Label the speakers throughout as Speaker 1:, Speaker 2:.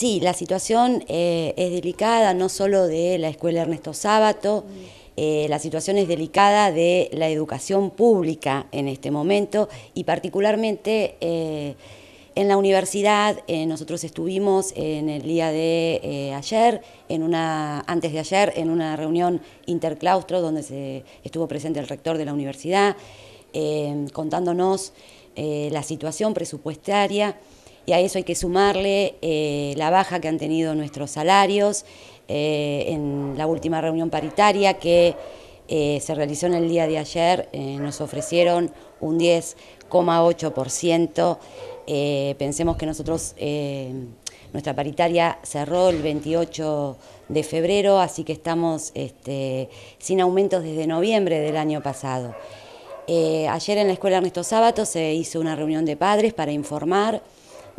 Speaker 1: Sí, la situación eh, es delicada, no solo de la escuela Ernesto Sábato, eh, la situación es delicada de la educación pública en este momento y particularmente eh, en la universidad. nosotros estuvimos en el día de ayer, en antes de ayer, en una reunión interclaustro donde se, estuvo presente el rector de la universidad contándonos la situación presupuestaria y a eso hay que sumarle eh, la baja que han tenido nuestros salarios eh, en la última reunión paritaria que eh, se realizó en el día de ayer, nos ofrecieron un 10,8%. pensemos que nosotros, nuestra paritaria cerró el 28 de febrero, así que estamos este, sin aumentos desde noviembre del año pasado. ayer en la escuela Ernesto Sábato se hizo una reunión de padres para informar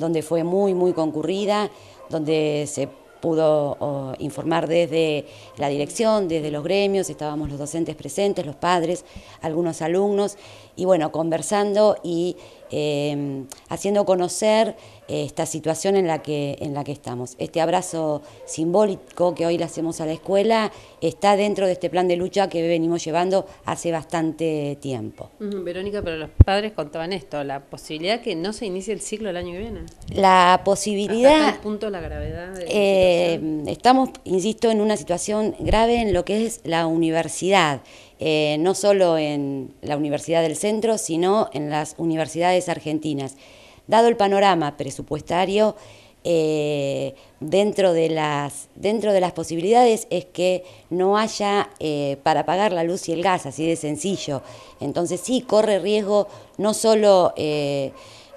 Speaker 1: donde fue muy, muy concurrida, donde se pudo informar desde la dirección, desde los gremios, estábamos los docentes presentes, los padres, algunos alumnos, y bueno, conversando y Em, haciendo conocer eh, esta situación en la, que, en la que estamos. Este abrazo simbólico que hoy le hacemos a la escuela está dentro de este plan de lucha que venimos llevando hace bastante tiempo.
Speaker 2: Verónica, pero los padres contaban esto, la posibilidad que no se inicie el ciclo el año que viene.
Speaker 1: La posibilidad... Hasta
Speaker 2: punto la gravedad.
Speaker 1: Eh, estamos, insisto, en una situación grave en lo que es la universidad. Eh, no solo en la Universidad del Centro, sino en las universidades argentinas. Dado el panorama presupuestario, eh, dentro, de las, dentro de las posibilidades es que no haya eh, para pagar la luz y el gas, así de sencillo. Entonces sí corre riesgo no solo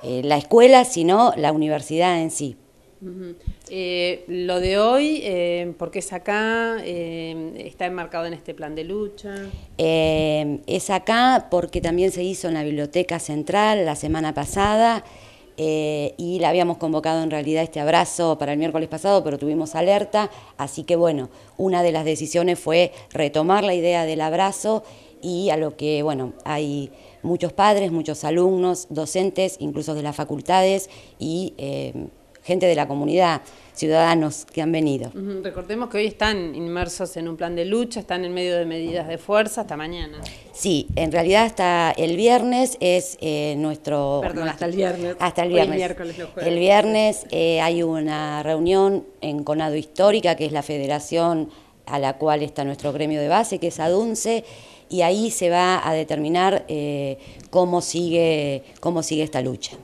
Speaker 1: la escuela, sino la universidad en sí.
Speaker 2: Eh, lo de hoy, eh, ¿por qué es acá? Eh, ¿Está enmarcado en este plan de lucha?
Speaker 1: Eh, es acá porque también se hizo en la Biblioteca Central la semana pasada y la habíamos convocado en realidad este abrazo para el miércoles pasado, pero tuvimos alerta, así que bueno, una de las decisiones fue retomar la idea del abrazo y a lo que, bueno, hay muchos padres, muchos alumnos, docentes, incluso de las facultades y gente de la comunidad, ciudadanos que han venido.
Speaker 2: Recordemos que hoy están inmersos en un plan de lucha, están en medio de medidas de fuerza hasta mañana.
Speaker 1: Sí, en realidad hasta el viernes es eh, nuestro... Perdón, hasta el viernes. Hasta el viernes. El viernes eh, hay una reunión en Conado Histórica, que es la federación a la cual está nuestro gremio de base, que es ADUNCE, y ahí se va a determinar eh, cómo, sigue, cómo sigue esta lucha.